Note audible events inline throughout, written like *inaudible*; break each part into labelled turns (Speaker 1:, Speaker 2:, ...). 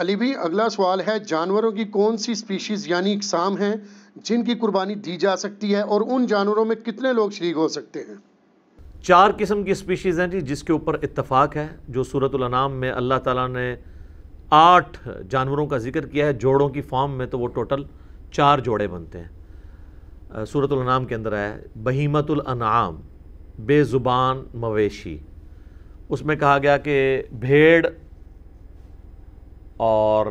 Speaker 1: अली भी अगला सवाल है जानवरों की कौन सी स्पीशीज़ यानी इकसाम हैं जिनकी कुर्बानी दी जा सकती है और उन जानवरों में कितने लोग शरीक हो सकते हैं चार किस्म की स्पीशीज़ हैं जी जिसके ऊपर इतफाक़ है
Speaker 2: जो सूरतनाम में अल्लाह ताला ने आठ जानवरों का जिक्र किया है जोड़ों की फॉर्म में तो वो टोटल चार जोड़े बनते हैं सूरतनाम के अंदर आया है बहीमतुलनाम बेज़ुबान मवेशी उसमें कहा गया कि भेड़ और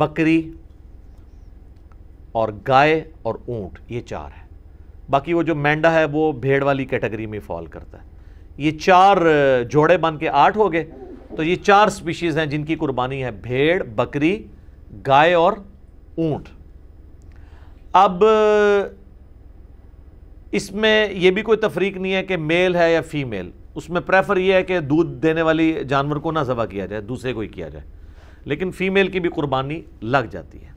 Speaker 2: बकरी और गाय और ऊंट ये चार है बाकी वो जो मेंढा है वो भेड़ वाली कैटेगरी में फॉल करता है ये चार जोड़े बन के आठ हो गए तो ये चार स्पीशीज़ हैं जिनकी कुर्बानी है भेड़ बकरी गाय और ऊंट अब इसमें यह भी कोई तफरीक नहीं है कि मेल है या फीमेल उसमें प्रेफर ये है कि दूध देने वाली जानवर को ना जबा किया जाए दूसरे को ही किया जाए लेकिन फ़ीमेल की भी कुर्बानी लग जाती है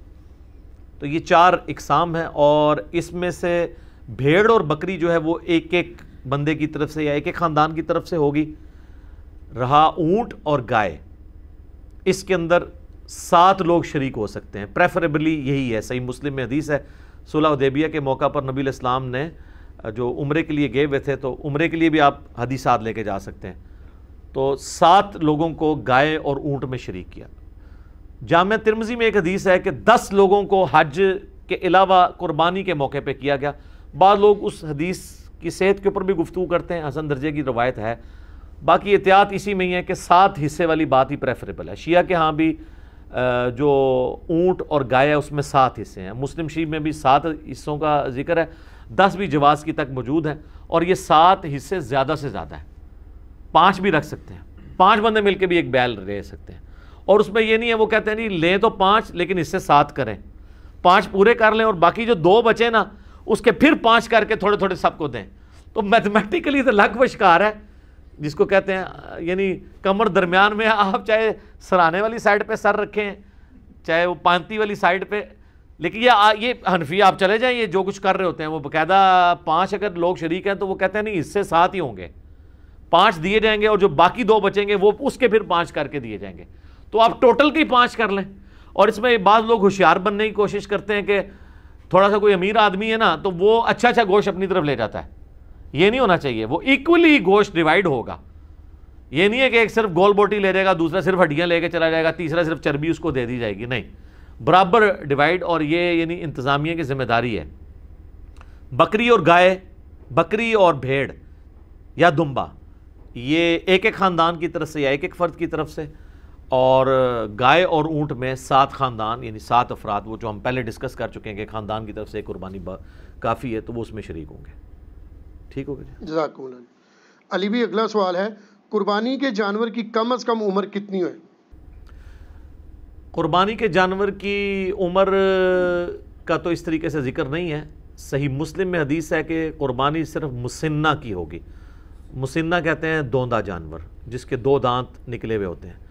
Speaker 2: तो ये चार इकसाम हैं और इसमें से भेड़ और बकरी जो है वो एक एक बंदे की तरफ से या एक एक ख़ानदान की तरफ से होगी रहा ऊंट और गाय इसके अंदर सात लोग शरीक हो सकते हैं प्रेफरेबली यही है सही मुस्लिम में हदीस है सुलह उदेबिया के मौका पर नबी इस्लाम ने जो उम्र के लिए गए हुए थे तो उम्र के लिए भी आप हदीसात लेके जा सकते हैं तो सात लोगों को गाय और ऊँट में शरीक किया जाम तिरमजी में एक हदीस है कि दस लोगों को हज के अलावा कुर्बानी के मौके पर किया गया बाद लोग उस हदीस की सेहत के ऊपर भी गुफ्तु करते हैं हसन दर्जे की रवायत है बाकी एहतियात इसी में ही है कि सात हिस्से वाली बात ही प्रेफरेबल है शिया के यहाँ भी जो ऊँट और गाय है उसमें सात हिस्से हैं मुस्लिम शरीफ में भी सात हिस्सों का जिक्र है दस भी जवाज की तक मौजूद है और ये सात हिस्से ज़्यादा से ज़्यादा है पाँच भी रख सकते हैं पाँच बंदे मिल के भी एक बैल रह सकते हैं और उसमें ये नहीं है वो कहते हैं नहीं लें तो पाँच लेकिन इससे सात करें पाँच पूरे कर लें और बाकी जो दो बचे ना उसके फिर पाँच करके थोड़े थोड़े सबको दें तो मैथमेटिकली तो बशकार है जिसको कहते हैं यानी कमर दरमियान में आप चाहे सराहने वाली साइड पे सर रखें चाहे वो पांती वाली साइड पे लेकिन ये आ, ये हनफी आप चले जाएं ये जो कुछ कर रहे होते हैं वो बाकायदा पांच अगर लोग शरीक हैं तो वो कहते हैं नहीं इससे सात ही होंगे पांच दिए जाएंगे और जो बाकी दो बचेंगे वो उसके फिर पांच करके दिए जाएंगे तो आप टोटल की पाँच कर लें और इसमें बाद लोग होशियार बनने की कोशिश करते हैं कि थोड़ा सा कोई अमीर आदमी है ना तो वो अच्छा अच्छा गोश्त अपनी तरफ ले जाता है ये नहीं होना चाहिए वो इक्वली गोश्त डिवाइड होगा ये नहीं है कि एक सिर्फ गोल बोटी ले जाएगा दूसरा सिर्फ हड्डियाँ लेके चला जाएगा तीसरा सिर्फ चर्बी उसको दे दी जाएगी नहीं बराबर डिवाइड और ये यानी इंतज़ामिया की जिम्मेदारी है बकरी और गाय बकरी और भेड़ या दुम्बा ये एक एक ख़ानदान की तरफ से या एक एक फ़र्द की तरफ से और गाय और ऊँट में सात ख़ानदान यानी सात अफराद वो जो हम पहले डिस्कस कर चुके हैं कि ख़ानदान की तरफ से कुर्बानी काफ़ी है तो वो उसमें शरीक होंगे ठीक हो
Speaker 1: गया अली भी अगला सवाल है कुर्बानी के जानवर की कम अज़ कम उम्र कितनी है
Speaker 2: कुर्बानी के जानवर की उम्र का तो इस तरीके से जिक्र नहीं है सही मुस्लिम में हदीस है कि कुर्बानी सिर्फ मुसन्ना की होगी मुसन्ना कहते हैं दोंदा जानवर जिसके दो दांत निकले हुए होते हैं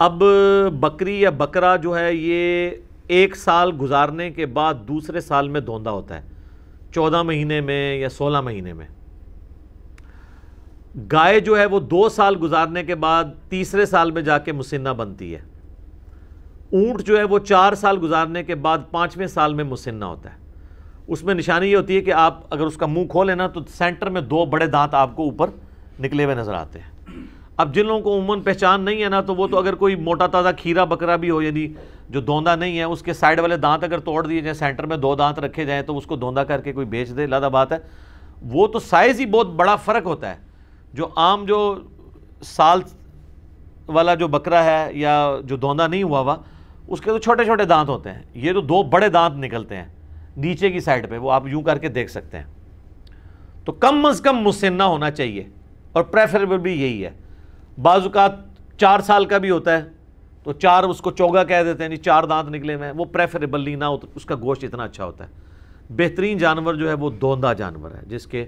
Speaker 2: अब बकरी या बकरा जो है ये एक साल गुजारने के बाद दूसरे साल में धोंदा होता है चौदह महीने में या सोलह महीने में गाय जो है वो दो साल गुजारने के बाद तीसरे साल में जाके मुसिन्ना बनती है ऊँट जो है वो चार साल गुजारने के बाद पाँचवें साल में मुसिन्ना होता है उसमें निशानी ये होती है कि आप अगर उसका मुंह खोलें ना तो सेंटर में दो बड़े दांत आपको ऊपर निकले हुए नज़र आते हैं अब जिन लोगों को उमन पहचान नहीं है ना तो वो तो अगर कोई मोटा ताज़ा खीरा बकरा भी हो यदि जो धोंदा नहीं है उसके साइड वाले दांत अगर तोड़ दिए जाए सेंटर में दो दांत रखे जाएँ तो उसको धोंदा करके कोई बेच दे लादा बात है वो तो साइज़ ही बहुत बड़ा फ़र्क होता है जो आम जो साल वाला जो बकरा है या जो धोंदा नहीं हुआ हुआ उसके तो छोटे छोटे दांत होते हैं ये तो दो बड़े दांत निकलते हैं नीचे की साइड पे वो आप यूं करके देख सकते हैं तो कम अज़ कम मुसन्ना होना चाहिए और प्रेफरेबल भी यही है बाजुकात चार साल का भी होता है तो चार उसको चौगा कह देते हैं यानी चार दांत निकले हुए हैं वो प्रेफरेबली ना हो उसका गोश्त इतना अच्छा होता है बेहतरीन जानवर जो है वो दोंदा जानवर है जिसके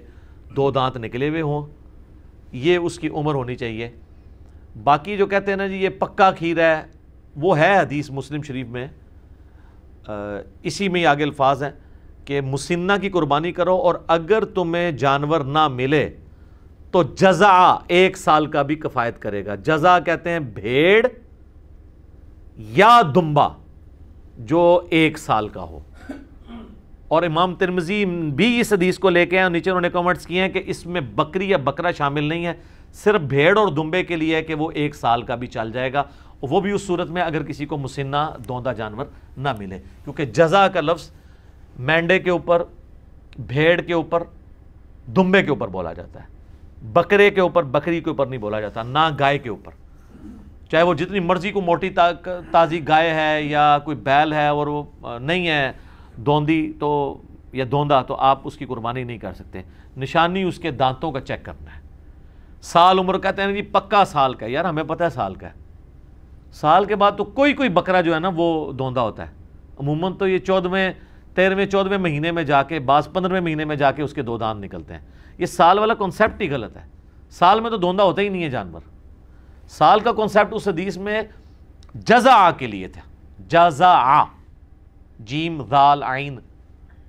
Speaker 2: दो दांत निकले हुए हों ये उसकी उम्र होनी चाहिए बाकी जो कहते हैं ना जी ये पक्का खीर है वो है हदीस मुस्लिम शरीफ में आ, इसी में ही आगे अल्फाज हैं कि मुसन्ना की कुर्बानी करो और अगर तुम्हें जानवर ना मिले तो जजा एक साल का भी कफायत करेगा जजा कहते हैं भेड़ या दुम्बा जो एक साल का हो और इमाम तिरमजी भी इस हदीस को लेके और नीचे उन्होंने कमेंट्स किए हैं कि इसमें बकरी या बकरा शामिल नहीं है सिर्फ भेड़ और दुम्बे के लिए है कि वो एक साल का भी चल जाएगा वो भी उस सूरत में अगर किसी को मुसिन्ना दौंदा जानवर ना मिले क्योंकि जजा का लफ्ज़ मेंढे के ऊपर भेड़ के ऊपर दुम्बे के ऊपर बोला जाता है बकरे के ऊपर बकरी के ऊपर नहीं बोला जाता ना गाय के ऊपर चाहे वो जितनी मर्जी को मोटी ता, ताज़ी गाय है या कोई बैल है और वो नहीं है धोंदी तो या धोंदा तो आप उसकी कुर्बानी नहीं कर सकते निशानी उसके दांतों का चेक करना है साल उम्र कहते हैं जी पक्का साल का यार हमें पता है साल का है साल के बाद तो कोई कोई बकरा जो है ना वो धोंदा होता है अमूमन तो ये चौदहवें तेरहवें चौदहवें महीने में जाके बास पंद्रहवें महीने में जाके उसके दो दांत निकलते हैं ये साल वाला कॉन्सेप्ट ही गलत है साल में तो धोंदा होता ही नहीं है जानवर साल का कॉन्सेप्ट उस हदीस में जजा आ के लिए था जजा आ जीम दाल आइन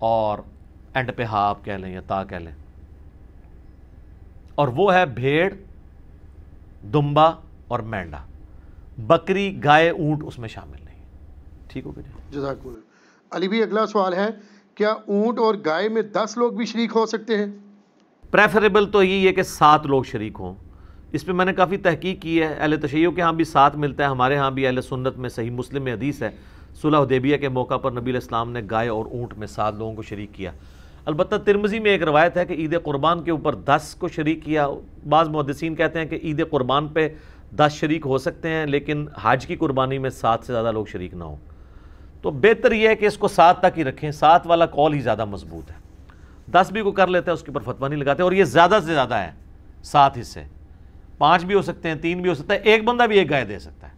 Speaker 2: और एंड पे हा आप कह लें या ता कह लें और वो है भेड़ दुम्बा
Speaker 1: और मेंढा बकरी गाय ऊंट उसमें शामिल नहीं ठीक हो गया जजाकुल अली भी अगला सवाल है क्या ऊंट और गाय में दस लोग भी शरीक हो सकते हैं प्रेफरेबल तो यही है कि सात लोग शरीक हों इस पर मैंने काफ़ी तहकीक की है
Speaker 2: अहल तशैयों के यहाँ भी साथ मिलता है हमारे यहाँ भी अहल सुन्नत में सही मुस्लिम में हदीस है सुलह देबिया के मौका पर नबी इस्लाम ने गाय और ऊँट में सात लोगों को शरीक किया अलबत् तिरमजी में एक रवायत है कि ईद कुर्बान के ऊपर दस को शरीक किया बाज़ मुहदसिन कहते हैं कि ईद कुर्बान पर दस शरीक हो सकते हैं लेकिन हाज की कुर्बानी में सात से ज़्यादा लोग शरीक ना हों तो बेहतर यह है कि इसको सात तक ही रखें सात वाला कॉल ही ज़्यादा मजबूत है दस भी को कर लेते हैं उसके ऊपर फतवा नहीं लगाते और ये ज़्यादा से ज़्यादा है सात हिस्से पांच भी हो सकते हैं तीन भी हो सकता है
Speaker 1: एक बंदा भी एक गाय दे सकता है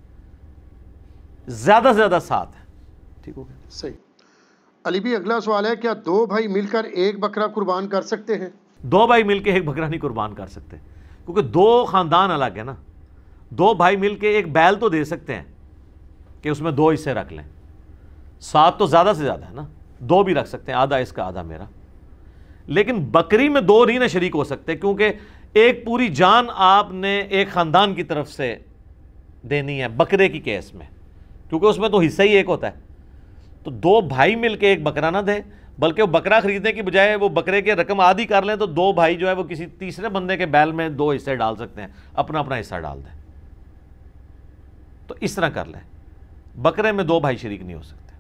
Speaker 1: ज़्यादा से ज़्यादा सात है ठीक हो गया सही अली भी अगला सवाल है क्या दो भाई मिलकर एक बकरा कुर्बान कर सकते हैं दो भाई मिलकर एक बकरा नहीं कुर्बान कर सकते क्योंकि दो ख़ानदान अलग है ना
Speaker 2: दो भाई मिलकर एक बैल तो दे सकते हैं कि उसमें दो हिस्से रख लें सात तो ज़्यादा से ज़्यादा है ना दो भी रख सकते हैं आधा इसका आधा मेरा लेकिन बकरी में दो रीने शरीक हो सकते क्योंकि एक पूरी जान आपने एक ख़ानदान की तरफ से देनी है बकरे की केस में क्योंकि उसमें तो हिस्सा ही एक होता है तो दो भाई मिलके एक बकरा ना दें बल्कि वो बकरा खरीदने की बजाय वो बकरे के रकम आदि कर लें तो दो भाई जो है वो किसी तीसरे बंदे के बैल में दो हिस्से डाल सकते हैं अपना अपना हिस्सा डाल दें तो इस तरह कर लें बकरे में दो भाई शरीक नहीं हो सकते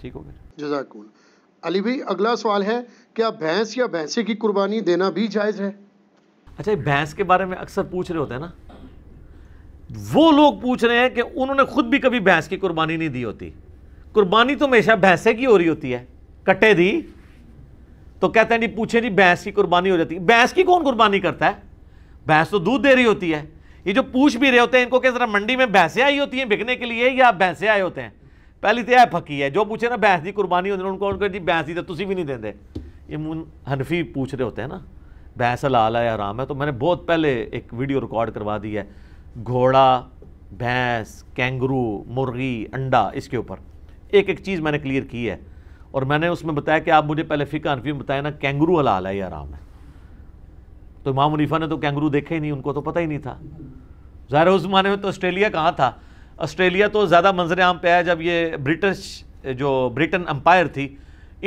Speaker 1: ठीक हो गया जजाकुल्ला अली भाई अगला सवाल है क्या भैंस या भैंसे की कुर्बानी देना भी जायज़ है अच्छा भैंस
Speaker 2: के बारे में अक्सर पूछ रहे होते हैं ना वो लोग पूछ रहे हैं कि उन्होंने खुद भी कभी भैंस की कुर्बानी नहीं दी होती कुर्बानी तो हमेशा भैंसे की हो रही होती है कट्टे दी तो कहते हैं जी पूछे जी भैंस की कुर्बानी हो जाती है भैंस की कौन कुर्बानी करता है भैंस तो दूध दे रही होती है ये जो पूछ भी रहे होते हैं इनको क्या जरा मंडी में भैंसे आई होती हैं बिकने के लिए या भैंसे आए होते हैं पहली तो यह फकी है जो पूछे ना बैंस की ਕੁਰਬਾਨੀ होती उनको ਨੂੰ जी बैंस की तो तुम भी नहीं देंगे ये हनफी पूछ रहे होते हैं ना भैंस हलाल है आराम है तो मैंने बहुत पहले एक वीडियो रिकॉर्ड करवा दी है घोड़ा भैंस कैंगरू मुर्गी अंडा इसके ऊपर एक एक चीज़ मैंने क्लियर की है और मैंने उसमें बताया कि आप मुझे पहले फ़िका हनफी में बताया ना कैंगरू हलाल है या आराम है तो इमाम मुनीफा ने तो कैंगरू देखे ही नहीं उनको तो पता ही नहीं था ज़ाहिर उस जमाने में तो ऑस्ट्रेलिया कहाँ था ऑस्ट्रेलिया तो ज़्यादा मंजर आम पे आया जब ये ब्रिटिश जो ब्रिटेन अम्पायर थी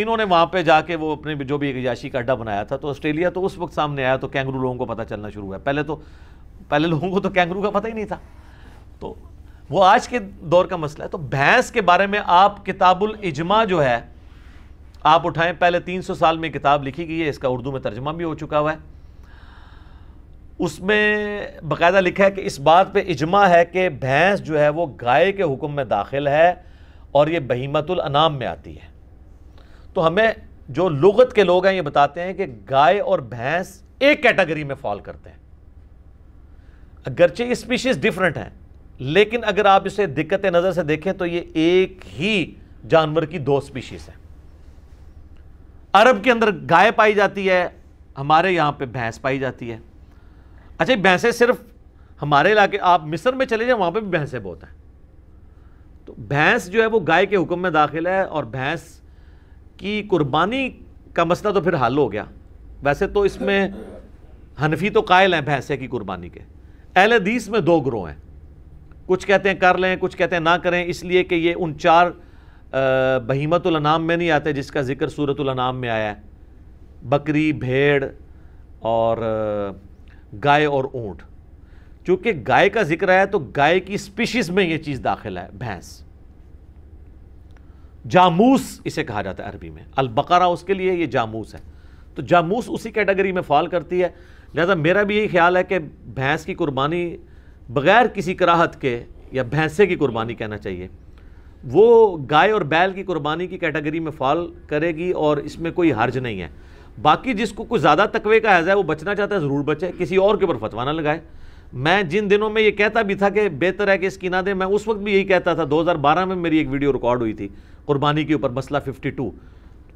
Speaker 2: इन्होंने वहाँ पे जाके वो अपने जो भी याशी का अड्डा बनाया था तो ऑस्ट्रेलिया तो उस वक्त सामने आया तो कैंगरू लोगों को पता चलना शुरू हुआ पहले तो पहले लोगों को तो कैंगरू का पता ही नहीं था तो वो आज के दौर का मसला है तो भैंस के बारे में आप किताबुल इजमा जो है आप उठाएं पहले 300 साल में किताब लिखी गई है इसका उर्दू में तर्जमा भी हो चुका हुआ है उसमें बाकायदा लिखा है कि इस बात पे इजमा है कि भैंस जो है वो गाय के हुक्म में दाखिल है और ये बहीमतुल अनाम में आती है तो हमें जो लगत के लोग हैं ये बताते हैं कि गाय और भैंस एक कैटेगरी में फॉल करते हैं अगरचे स्पीशीज़ डिफरेंट हैं लेकिन अगर आप इसे दिक्कत नज़र से देखें तो ये एक ही जानवर की दो स्पीशीज़ हैं अरब के अंदर गाय पाई जाती है हमारे यहाँ पे भैंस पाई जाती है अच्छा भैंसें सिर्फ हमारे इलाके आप मिस्र में चले जाए वहाँ पर भी भैंसें बहुत हैं तो भैंस जो है वो गाय के हुक्म में दाखिल है और भैंस की कुर्बानी का मसला तो फिर हल हो गया वैसे तो इसमें हनफी तो कायल हैं भैंसे की कुर्बानी के अहल हदीस में दो ग्रोह हैं कुछ कहते हैं कर लें कुछ कहते हैं ना करें इसलिए कि ये उन चार बहीमतुलनाम में नहीं आते जिसका जिक्र सूरतुलनाम में आया है बकरी भेड़ और गाय और ऊंट चूंकि गाय का जिक्र आया तो गाय की स्पीशीज में ये चीज़ दाखिल है भैंस जामूस इसे कहा जाता है अरबी में अलबकरा उसके लिए ये जामूस है तो जामूस उसी कैटेगरी में फॉल करती है लिहाजा मेरा भी यही ख्याल है कि भैंस की कुर्बानी बग़ैर किसी कराहत के या भैंसे की कुर्बानी कहना चाहिए वो गाय और बैल की कुर्बानी की कैटेगरी में फॉल करेगी और इसमें कोई हर्ज नहीं है बाकी जिसको कुछ ज़्यादा तकवे का हैज़ है वो बचना चाहता है ज़रूर बचे किसी और के ऊपर फतवा ना लगाए मैं जिन दिनों में ये कहता भी था कि बेहतर है कि इसकी ना दे मैं उस वक्त भी यही कहता था 2012 में मेरी एक वीडियो रिकॉर्ड हुई थी कुर्बानी के ऊपर मसला 52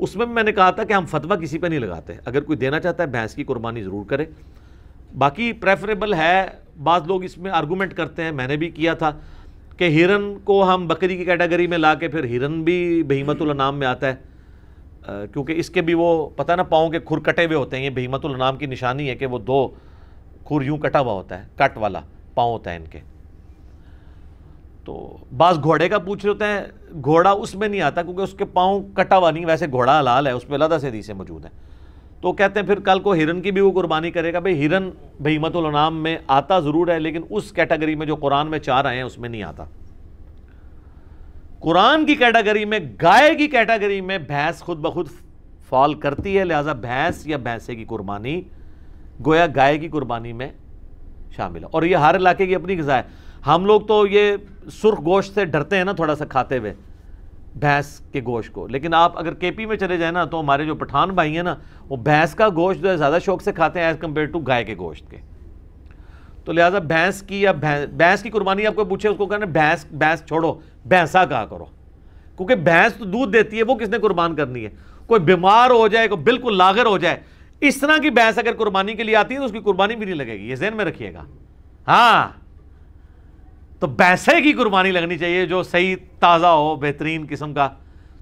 Speaker 2: उसमें मैंने कहा था कि हम फतवा किसी पर नहीं लगाते अगर कोई देना चाहता है भैंस की कुर्बानी ज़रूर करे बाकी प्रेफरेबल है बाद लोग इसमें आर्गूमेंट करते हैं मैंने भी किया था कि हिरन को हम बकरी की कैटेगरी में ला के फिर हिरन भी बहीमतुल नाम में आता है क्योंकि इसके भी वो पता ना पाओ के खुर कटे हुए होते हैं ये भीमतुल नाम की निशानी है कि वो दो खुर यूं कटा हुआ होता है कट वाला पाँव होता है इनके तो बास घोड़े का पूछ रहे होते हैं घोड़ा उसमें नहीं आता क्योंकि उसके पाँव कटा हुआ नहीं वैसे घोड़ा लाल है उसमें लदा से दीसे मौजूद है तो कहते हैं फिर कल को हिरन की भी वो कुर्बानी करेगा भाई हिरन भीमतुल नाम में आता ज़रूर है लेकिन उस कैटेगरी में जो कुरान में चार आए हैं उसमें नहीं आता कुरान की कैटेगरी में गाय की कैटेगरी में भैंस खुद ब खुद फॉल करती है लिहाजा भैंस या भैंसे की कुर्बानी गोया गाय की कुर्बानी में शामिल है और ये हर इलाके की अपनी गजा है हम लोग तो ये सुर्ख गोश्त से डरते हैं ना थोड़ा सा खाते हुए भैंस के गोश्त को लेकिन आप अगर केपी में चले जाए ना तो हमारे जो पठान भाई हैं ना वो भैंस का गोश्त जो है ज़्यादा शौक से खाते हैं एज़ कम्पेयर टू गाय के गोश्त के तो लिहाजा भैंस की या भैंस की कुर्बानी आपको पूछे उसको कहना भैंस भैंस छोड़ो भैंसा कहा करो क्योंकि भैंस तो दूध देती है वो किसने कुर्बान करनी है कोई बीमार हो जाए कोई बिल्कुल लागर हो जाए इस तरह की भैंस अगर कुर्बानी के लिए आती है तो उसकी कुर्बानी भी नहीं लगेगी ये जहन में रखिएगा हाँ तो भैंसे की कुर्बानी लगनी चाहिए जो सही ताज़ा हो बेहतरीन किस्म का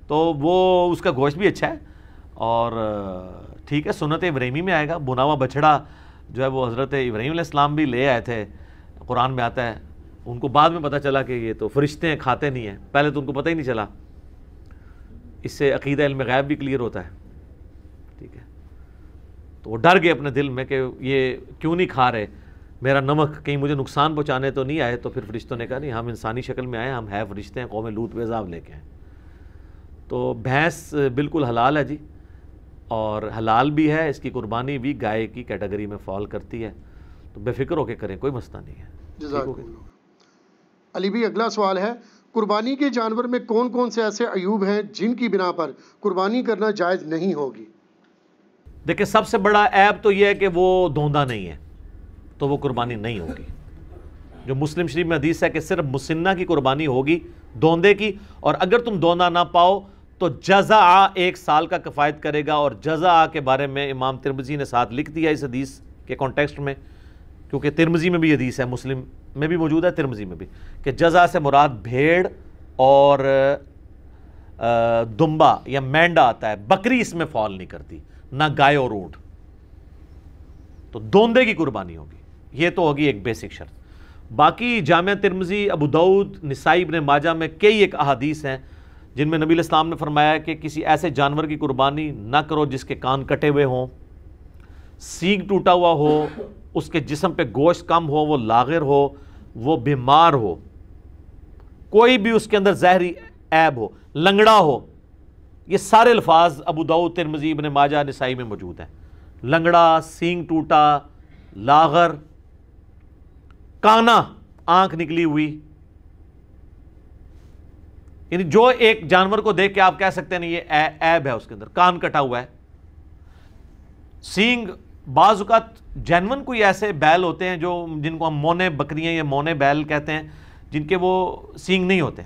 Speaker 2: तो वो उसका गोश्त भी अच्छा है और ठीक है सुनत ब्रेमी में आएगा बुनावा बछड़ा जो है वो हज़रत इब्राहिम इस्लाम भी ले आए थे कुरान में आता है उनको बाद में पता चला कि ये तो फरिश्ते हैं खाते नहीं हैं पहले तो उनको पता ही नहीं चला इससे अकीदा इल्म गैब भी क्लियर होता है ठीक है तो वो डर गए अपने दिल में कि ये क्यों नहीं खा रहे मेरा नमक कहीं मुझे नुकसान पहुँचाने तो नहीं आए तो फिर फरिश्तों ने कहा नहीं हम इंसानी शक्ल में आए हम है फरिश्ते हैं कौम लूत बेजाब लेके आए तो भैंस बिल्कुल हलाल है जी और हलाल भी है इसकी कुर्बानी भी गाय की कैटेगरी में फॉल करती है तो बेफिक्र होकर करें कोई मसला नहीं
Speaker 1: है अली भी अगला सवाल है कुर्बानी के जानवर में कौन कौन से ऐसे अयूब हैं जिनकी बिना पर कुर्बानी करना जायज़ नहीं होगी देखिए सबसे बड़ा ऐप
Speaker 2: तो यह है कि वो धोंदा नहीं है तो वो कुर्बानी नहीं होगी जो मुस्लिम शरीफ में हदीस है कि सिर्फ मुसन्ना की कुर्बानी होगी धोंदे की और अगर तुम धोंदा ना पाओ तो जजा एक साल का किफ़ायत करेगा और जजा के बारे में इमाम तिरमजी ने साथ लिख दिया इस हदीस के कॉन्टेक्स्ट में क्योंकि तिरमजी में भी हदीस है मुस्लिम में भी मौजूद है तिरमजी में भी कि जजा से मुराद भेड़ और दुम्बा या मेंढा आता है बकरी इसमें फॉल नहीं करती ना गाय और ऊँट तो दोंदे की कुर्बानी होगी ये तो होगी एक बेसिक शर्त बाकी जाम तिरमजी अबू दाऊद ने माजा में कई एक अहादीस हैं जिनमें नबी इस्लाम ने फरमाया कि किसी ऐसे जानवर की कुर्बानी ना करो जिसके कान कटे हुए हों सीख टूटा हुआ हो उसके जिसम पे गोश्त कम हो वो लागिर हो वो बीमार हो कोई भी उसके अंदर जहरी ऐब हो लंगड़ा हो ये सारे अल्फाज अबू तिर मजीब ने माजा नसाई में मौजूद हैं लंगड़ा सींग टूटा लागर काना आंख निकली हुई यानी जो एक जानवर को देख के आप कह सकते हैं ना ये ऐब है उसके अंदर कान कटा हुआ है सींग बाजुकात जैनवन कोई ऐसे बैल होते हैं जो जिनको हम मोने बकरियां या मोने बैल कहते हैं जिनके वो सींग नहीं होते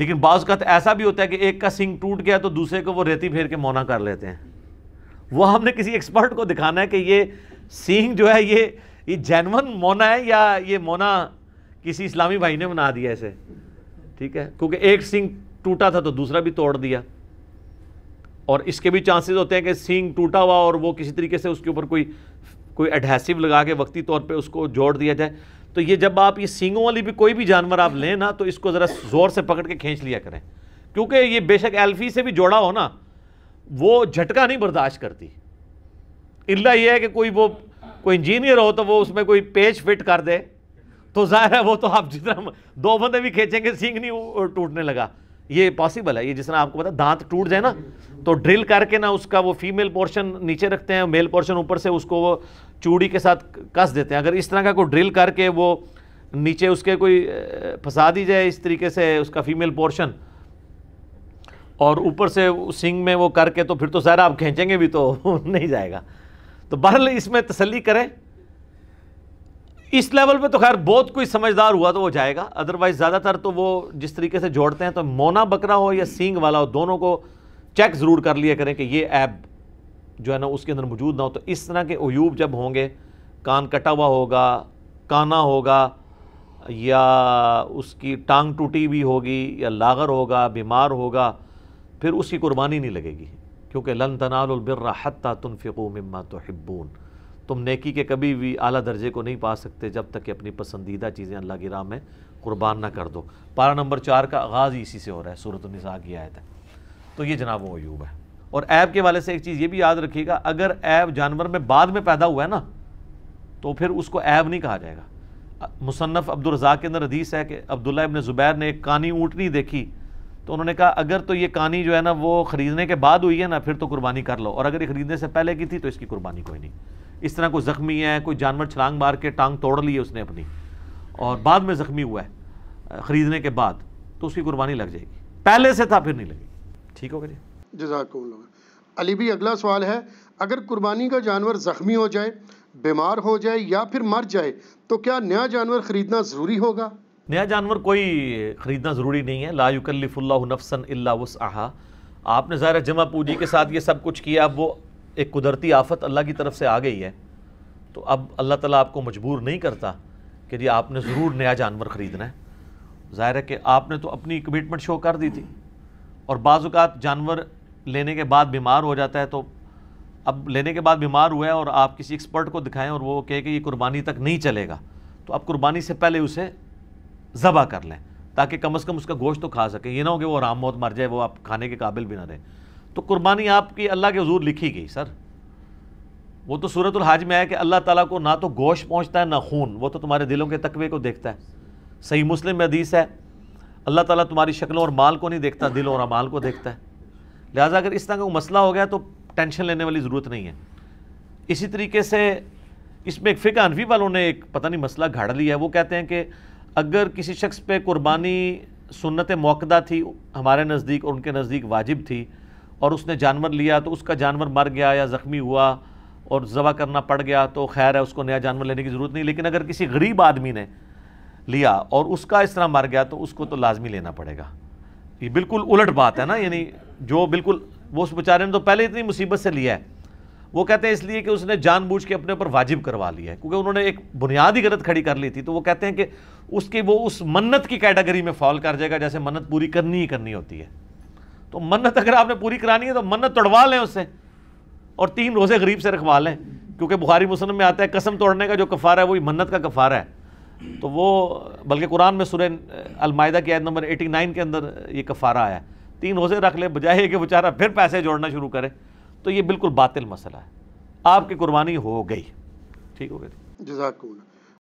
Speaker 2: लेकिन बाजुकात तो ऐसा भी होता है कि एक का सींग टूट गया तो दूसरे को वो रेती फेर के मोना कर लेते हैं वो हमने किसी एक्सपर्ट को दिखाना है कि ये सींग जो है ये ये जैनवन मोना है या ये मोना किसी इस्लामी भाई ने बना दिया इसे ठीक है क्योंकि एक सिंग टूटा था तो दूसरा भी तोड़ दिया और इसके भी चांसेस होते हैं कि सिंग टूटा हुआ और वो किसी तरीके से उसके ऊपर कोई कोई एडहेसिव लगा के वक्ती तौर पे उसको जोड़ दिया जाए तो ये जब आप ये सींगों वाली भी कोई भी जानवर आप लें ना तो इसको ज़रा ज़ोर से पकड़ के खींच लिया करें क्योंकि ये बेशक एल्फी से भी जोड़ा हो ना वो झटका नहीं बर्दाश्त करती इल्ला ये है कि कोई वो कोई इंजीनियर हो तो वो उसमें कोई पेज फिट कर दे तो जाहिर है वो तो आप जितना दो बंदे भी खींचेंगे सींग नहीं टूटने लगा ये पॉसिबल है ये जिसना आपको पता दांत टूट जाए ना तो ड्रिल करके ना उसका वो फीमेल पोर्शन नीचे रखते हैं मेल पोर्शन ऊपर से उसको वो चूड़ी के साथ कस देते हैं अगर इस तरह का कोई ड्रिल करके वो नीचे उसके कोई फंसा दी जाए इस तरीके से उसका फीमेल पोर्शन और ऊपर से सिंग में वो करके तो फिर तो सर आप खींचेंगे भी तो *laughs* नहीं जाएगा तो बहरल इसमें तसली करें इस लेवल पे तो खैर बहुत कोई समझदार हुआ तो वो जाएगा अदरवाइज ज़्यादातर तो वो जिस तरीके से जोड़ते हैं तो मोना बकरा हो या सींग वाला हो दोनों को चेक ज़रूर कर लिया करें कि ये ऐप जो है ना उसके अंदर मौजूद ना हो तो इस तरह के अयूब जब होंगे कान कटा हुआ होगा काना होगा या उसकी टांग टूटी भी होगी या लागर होगा बीमार होगा फिर उसकी कुर्बानी नहीं लगेगी क्योंकि लन तनालबिर हती तुनफ़िकू मम्मा तो हिब्बून तुम नेकी के कभी भी आला दर्जे को नहीं पा सकते जब तक कि अपनी पसंदीदा चीज़ें अल्लाह की राह में कुर्बान ना कर दो पारा नंबर चार का आगाज़ इसी से हो रहा है सूरत निसा की आयत है तो ये जनाब अयूब है और ऐब के वाले से एक चीज़ ये भी याद रखिएगा अगर ऐब जानवर में बाद में पैदा हुआ है ना तो फिर उसको ऐब नहीं कहा जाएगा मुसनफ़ अब्दुलरजा के अंदर हदीस है कि अब्दुल्ला इबन ज़ुबैर ने एक कानी ऊँटनी देखी तो उन्होंने कहा अगर तो ये कानी जो है ना वो ख़रीदने के बाद हुई है ना फिर तो कुर्बानी कर लो और अगर ये ख़रीदने से पहले की थी तो इसकी कुर्बानी कोई नहीं इस तरह कोई ज़ख्मी है कोई जानवर छलांग मार के टांग तोड़ ली है उसने अपनी और बाद में ज़ख्मी हुआ है ख़रीदने के बाद तो उसकी कुर्बानी लग जाएगी पहले से था फिर नहीं लगेगी
Speaker 1: ठीक होगा जी जजाकुम अली भी अगला सवाल है अगर कुर्बानी का जानवर ज़ख्मी हो जाए बीमार हो जाए या फिर मर जाए तो क्या नया जानवर ख़रीदना ज़रूरी होगा
Speaker 2: नया जानवर कोई ख़रीदना ज़रूरी नहीं है लायुकल्लिफ़ुल्ला नफसन आपने ज़ाहिर जमा पूजी के साथ ये सब कुछ किया अब वो एक कुदरती आफत अल्लाह की तरफ से आ गई है तो अब अल्लाह ताला आपको मजबूर नहीं करता कि जी आपने ज़रूर नया जानवर ख़रीदना है ज़ाहिर है कि आपने तो अपनी कमिटमेंट शो कर दी थी और बाज़ात जानवर लेने के बाद बीमार हो जाता है तो अब लेने के बाद बीमार हुआ है और आप किसी एक्सपर्ट को दिखाएं और वो कहे कि ये कुर्बानी तक नहीं चलेगा तो आप कुर्बानी से पहले उसे ज़बा कर लें ताकि कम अज़ कम उसका गोश्त तो खा सकें ये ना हो कि वो आराम मौत मर जाए वो आप खाने के काबिल भी ना रहें तो कुर्बानी आपकी अल्लाह के हजूर लिखी गई सर वो तो सूरत हाज में आया कि अल्लाह ताला को ना तो गोश पहुंचता है ना खून वो तो तुम्हारे दिलों के तकवे को देखता है सही मुस्लिम हदीस है अल्लाह ताला तुम्हारी शक्लों और माल को नहीं देखता दिलों और अमाल को देखता है लिहाजा अगर इस तरह का मसला हो गया तो टेंशन लेने वाली ज़रूरत नहीं है इसी तरीके से इसमें एक फ़िका अनफी वालों ने एक पता नहीं मसला घाड़ लिया है वो कहते हैं कि अगर किसी शख्स पर कुर्बानी सुनत मौकदा थी हमारे नज़दीक और उनके नज़दीक वाजिब थी और उसने जानवर लिया तो उसका जानवर मर गया या ज़ख्मी हुआ और ज़बा करना पड़ गया तो खैर है उसको नया जानवर लेने की ज़रूरत नहीं लेकिन अगर किसी गरीब आदमी ने लिया और उसका इस तरह मर गया तो उसको तो लाजमी लेना पड़ेगा ये बिल्कुल उलट बात है ना यानी जो बिल्कुल वो उस बेचारे ने तो पहले इतनी मुसीबत से लिया है वो कहते हैं इसलिए कि उसने जानबूझ के अपने ऊपर वाजिब करवा लिया है क्योंकि उन्होंने एक बुनियादी गलत खड़ी कर ली थी तो वो कहते हैं कि उसके वो उस मन्नत की कैटेगरी में फॉल कर जाएगा जैसे मन्नत पूरी करनी ही करनी होती है तो मन्नत अगर आपने पूरी करानी है तो मन्नत तोड़वा लें उससे और तीन रोज़े गरीब से रखवा लें क्योंकि बुखारी मुस्लिम में आता है कसम तोड़ने का जो कफार है वही मन्नत का कफार है तो वो बल्कि कुरान में सुरे अलमायदा की आयत नंबर 89 के अंदर ये कफ़ारा आया तीन रोज़े रख ले बजाय कि बेचारा फिर पैसे जोड़ना शुरू करे तो ये बिल्कुल बातिल मसला है आपकी कुर्बानी हो गई ठीक हो गई
Speaker 1: जजाक